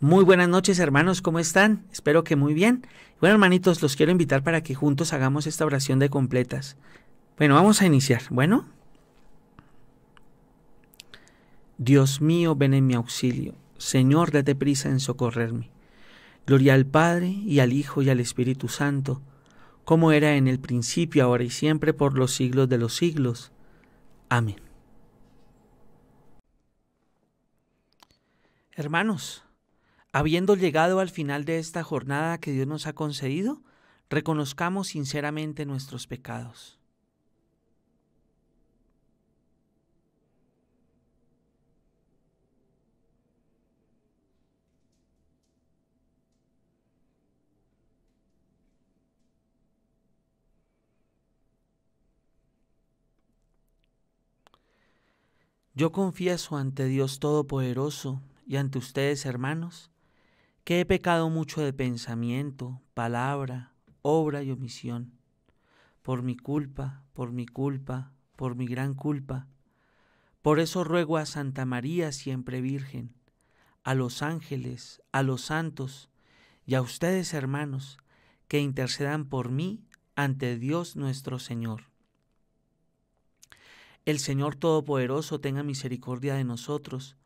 Muy buenas noches hermanos, ¿cómo están? Espero que muy bien. Bueno hermanitos, los quiero invitar para que juntos hagamos esta oración de completas. Bueno, vamos a iniciar. Bueno. Dios mío, ven en mi auxilio. Señor, date prisa en socorrerme. Gloria al Padre y al Hijo y al Espíritu Santo, como era en el principio, ahora y siempre, por los siglos de los siglos. Amén. Hermanos, Habiendo llegado al final de esta jornada que Dios nos ha concedido, reconozcamos sinceramente nuestros pecados. Yo confieso ante Dios Todopoderoso y ante ustedes, hermanos, que he pecado mucho de pensamiento, palabra, obra y omisión, por mi culpa, por mi culpa, por mi gran culpa. Por eso ruego a Santa María siempre Virgen, a los ángeles, a los santos y a ustedes hermanos, que intercedan por mí ante Dios nuestro Señor. El Señor Todopoderoso tenga misericordia de nosotros,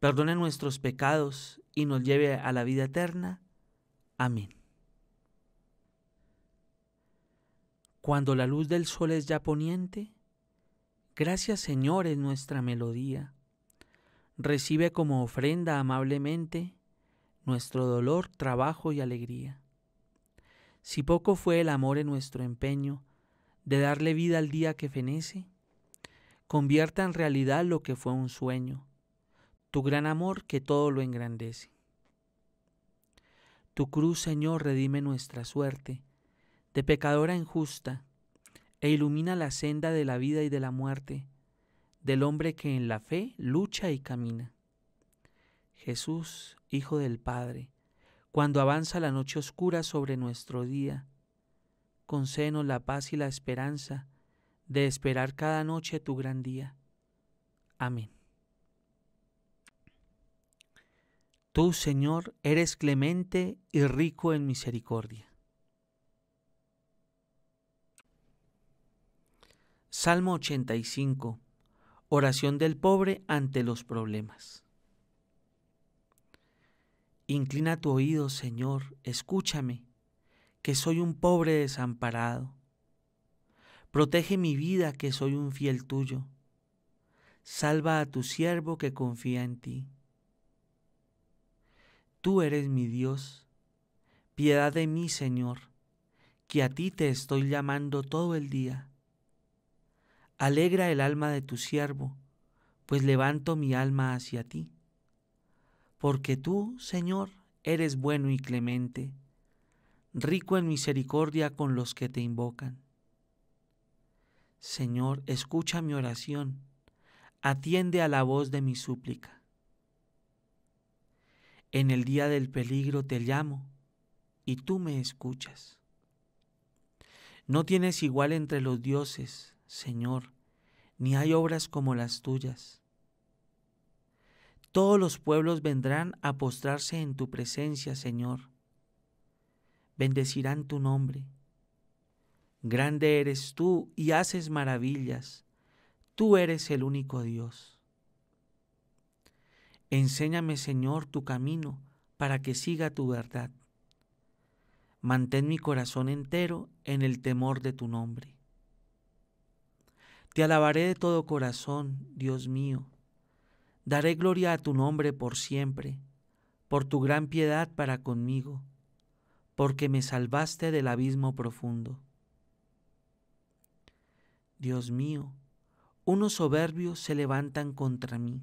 perdone nuestros pecados y nos lleve a la vida eterna. Amén. Cuando la luz del sol es ya poniente, gracias Señor es nuestra melodía. Recibe como ofrenda amablemente nuestro dolor, trabajo y alegría. Si poco fue el amor en nuestro empeño de darle vida al día que fenece, convierta en realidad lo que fue un sueño tu gran amor que todo lo engrandece. Tu cruz, Señor, redime nuestra suerte, de pecadora injusta, e ilumina la senda de la vida y de la muerte, del hombre que en la fe lucha y camina. Jesús, Hijo del Padre, cuando avanza la noche oscura sobre nuestro día, concédenos la paz y la esperanza de esperar cada noche tu gran día. Amén. Tú, Señor, eres clemente y rico en misericordia. Salmo 85. Oración del pobre ante los problemas. Inclina tu oído, Señor, escúchame, que soy un pobre desamparado. Protege mi vida, que soy un fiel tuyo. Salva a tu siervo que confía en ti. Tú eres mi Dios. Piedad de mí, Señor, que a ti te estoy llamando todo el día. Alegra el alma de tu siervo, pues levanto mi alma hacia ti. Porque tú, Señor, eres bueno y clemente, rico en misericordia con los que te invocan. Señor, escucha mi oración, atiende a la voz de mi súplica. En el día del peligro te llamo y tú me escuchas. No tienes igual entre los dioses, Señor, ni hay obras como las tuyas. Todos los pueblos vendrán a postrarse en tu presencia, Señor. Bendecirán tu nombre. Grande eres tú y haces maravillas. Tú eres el único Dios. Enséñame, Señor, tu camino, para que siga tu verdad. Mantén mi corazón entero en el temor de tu nombre. Te alabaré de todo corazón, Dios mío. Daré gloria a tu nombre por siempre, por tu gran piedad para conmigo, porque me salvaste del abismo profundo. Dios mío, unos soberbios se levantan contra mí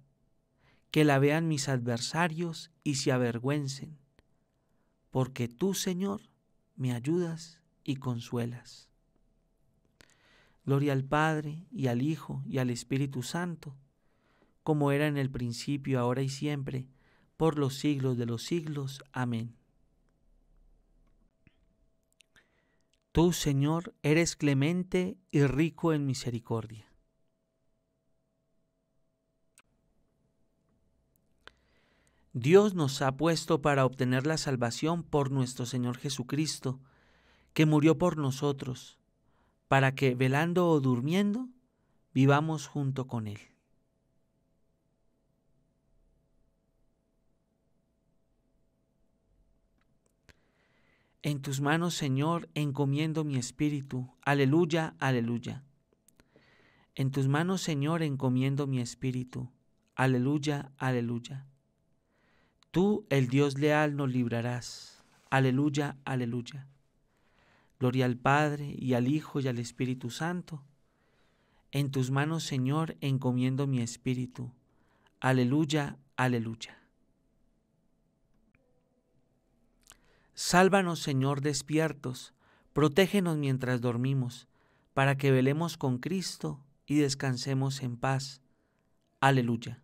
que la vean mis adversarios y se avergüencen, porque tú, Señor, me ayudas y consuelas. Gloria al Padre y al Hijo y al Espíritu Santo, como era en el principio, ahora y siempre, por los siglos de los siglos. Amén. Tú, Señor, eres clemente y rico en misericordia Dios nos ha puesto para obtener la salvación por nuestro Señor Jesucristo, que murió por nosotros, para que, velando o durmiendo, vivamos junto con Él. En tus manos, Señor, encomiendo mi espíritu. Aleluya, aleluya. En tus manos, Señor, encomiendo mi espíritu. Aleluya, aleluya. Tú, el Dios leal, nos librarás. Aleluya, aleluya. Gloria al Padre y al Hijo y al Espíritu Santo. En tus manos, Señor, encomiendo mi espíritu. Aleluya, aleluya. Sálvanos, Señor, despiertos. Protégenos mientras dormimos, para que velemos con Cristo y descansemos en paz. Aleluya.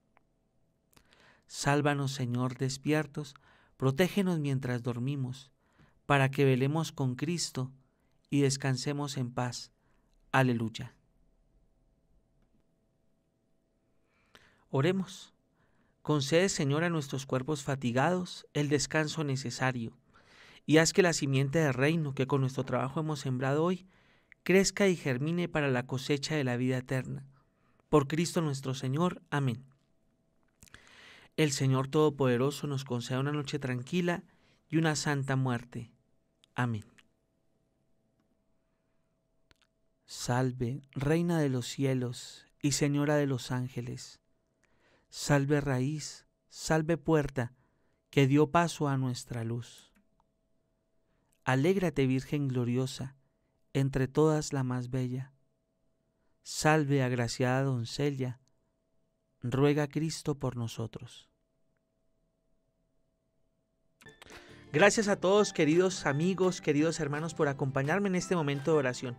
Sálvanos, Señor, despiertos, protégenos mientras dormimos, para que velemos con Cristo y descansemos en paz. Aleluya. Oremos. Concede, Señor, a nuestros cuerpos fatigados el descanso necesario, y haz que la simiente del reino que con nuestro trabajo hemos sembrado hoy crezca y germine para la cosecha de la vida eterna. Por Cristo nuestro Señor. Amén el Señor Todopoderoso nos conceda una noche tranquila y una santa muerte. Amén. Salve, Reina de los cielos y Señora de los ángeles. Salve raíz, salve puerta, que dio paso a nuestra luz. Alégrate, Virgen gloriosa, entre todas la más bella. Salve, agraciada doncella, ruega Cristo por nosotros. Gracias a todos, queridos amigos, queridos hermanos, por acompañarme en este momento de oración.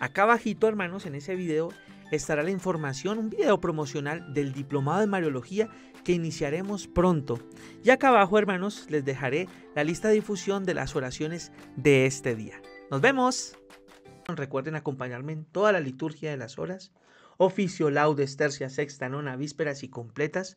Acá abajito, hermanos, en ese video estará la información, un video promocional del Diplomado de Mariología que iniciaremos pronto. Y acá abajo, hermanos, les dejaré la lista de difusión de las oraciones de este día. ¡Nos vemos! Recuerden acompañarme en toda la liturgia de las horas, oficio, laudes, tercias, sexta, nona, vísperas y completas,